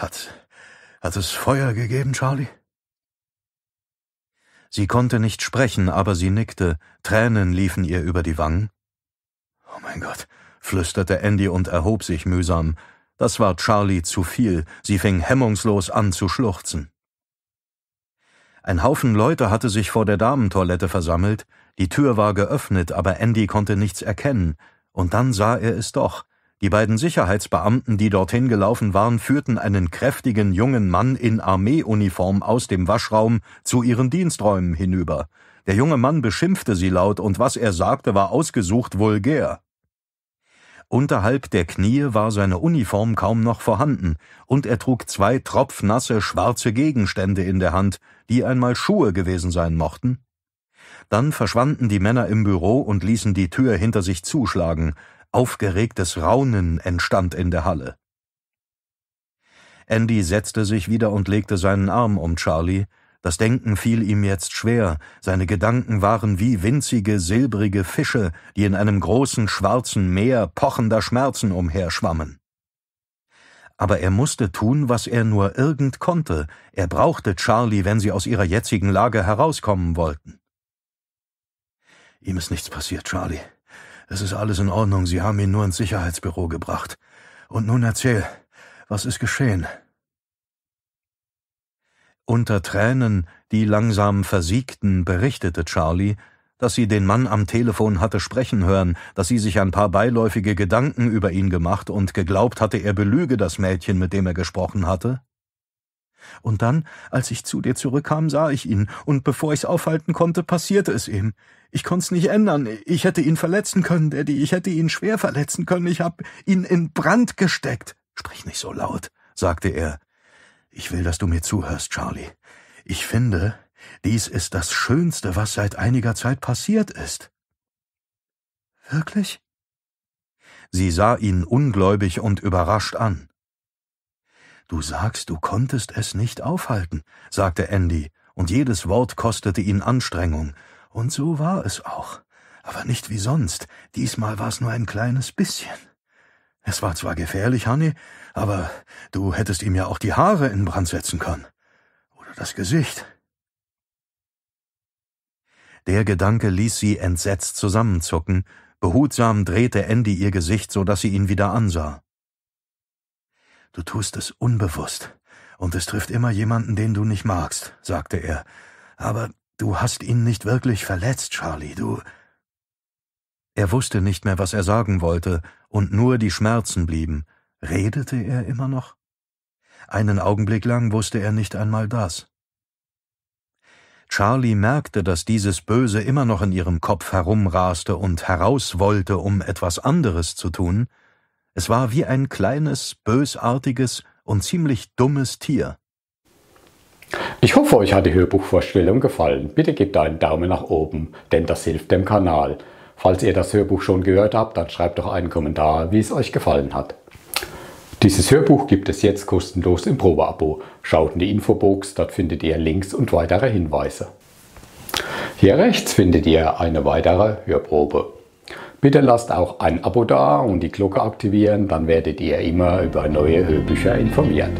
Hat, hat es Feuer gegeben, Charlie? Sie konnte nicht sprechen, aber sie nickte, Tränen liefen ihr über die Wangen. Oh mein Gott, flüsterte Andy und erhob sich mühsam. Das war Charlie zu viel, sie fing hemmungslos an zu schluchzen. Ein Haufen Leute hatte sich vor der Damentoilette versammelt, die Tür war geöffnet, aber Andy konnte nichts erkennen, und dann sah er es doch, die beiden Sicherheitsbeamten, die dorthin gelaufen waren, führten einen kräftigen jungen Mann in Armeeuniform aus dem Waschraum zu ihren Diensträumen hinüber. Der junge Mann beschimpfte sie laut, und was er sagte, war ausgesucht vulgär. Unterhalb der Knie war seine Uniform kaum noch vorhanden, und er trug zwei tropfnasse schwarze Gegenstände in der Hand, die einmal Schuhe gewesen sein mochten. Dann verschwanden die Männer im Büro und ließen die Tür hinter sich zuschlagen, Aufgeregtes Raunen entstand in der Halle. Andy setzte sich wieder und legte seinen Arm um Charlie, das Denken fiel ihm jetzt schwer, seine Gedanken waren wie winzige, silbrige Fische, die in einem großen, schwarzen Meer pochender Schmerzen umherschwammen. Aber er musste tun, was er nur irgend konnte, er brauchte Charlie, wenn sie aus ihrer jetzigen Lage herauskommen wollten. Ihm ist nichts passiert, Charlie, es ist alles in Ordnung, Sie haben ihn nur ins Sicherheitsbüro gebracht. Und nun erzähl, was ist geschehen? Unter Tränen, die langsam versiegten, berichtete Charlie, dass sie den Mann am Telefon hatte sprechen hören, dass sie sich ein paar beiläufige Gedanken über ihn gemacht und geglaubt hatte, er belüge das Mädchen, mit dem er gesprochen hatte. Und dann, als ich zu dir zurückkam, sah ich ihn, und bevor ich's aufhalten konnte, passierte es ihm. Ich konnte's nicht ändern. Ich hätte ihn verletzen können, Daddy. Ich hätte ihn schwer verletzen können. Ich hab ihn in Brand gesteckt. Sprich nicht so laut, sagte er. Ich will, dass du mir zuhörst, Charlie. Ich finde, dies ist das Schönste, was seit einiger Zeit passiert ist. Wirklich? Sie sah ihn ungläubig und überrascht an. Du sagst, du konntest es nicht aufhalten, sagte Andy, und jedes Wort kostete ihn Anstrengung, und so war es auch. Aber nicht wie sonst. Diesmal war es nur ein kleines bisschen. Es war zwar gefährlich, Honey, aber du hättest ihm ja auch die Haare in Brand setzen können. Oder das Gesicht. Der Gedanke ließ sie entsetzt zusammenzucken. Behutsam drehte Andy ihr Gesicht, so dass sie ihn wieder ansah. Du tust es unbewusst. Und es trifft immer jemanden, den du nicht magst, sagte er. Aber Du hast ihn nicht wirklich verletzt, Charlie, du. Er wusste nicht mehr, was er sagen wollte, und nur die Schmerzen blieben. Redete er immer noch? Einen Augenblick lang wusste er nicht einmal das. Charlie merkte, dass dieses Böse immer noch in ihrem Kopf herumraste und heraus wollte, um etwas anderes zu tun. Es war wie ein kleines, bösartiges und ziemlich dummes Tier. Ich hoffe, euch hat die Hörbuchvorstellung gefallen. Bitte gebt einen Daumen nach oben, denn das hilft dem Kanal. Falls ihr das Hörbuch schon gehört habt, dann schreibt doch einen Kommentar, wie es euch gefallen hat. Dieses Hörbuch gibt es jetzt kostenlos im Probeabo. Schaut in die Infobox, dort findet ihr Links und weitere Hinweise. Hier rechts findet ihr eine weitere Hörprobe. Bitte lasst auch ein Abo da und die Glocke aktivieren, dann werdet ihr immer über neue Hörbücher informiert.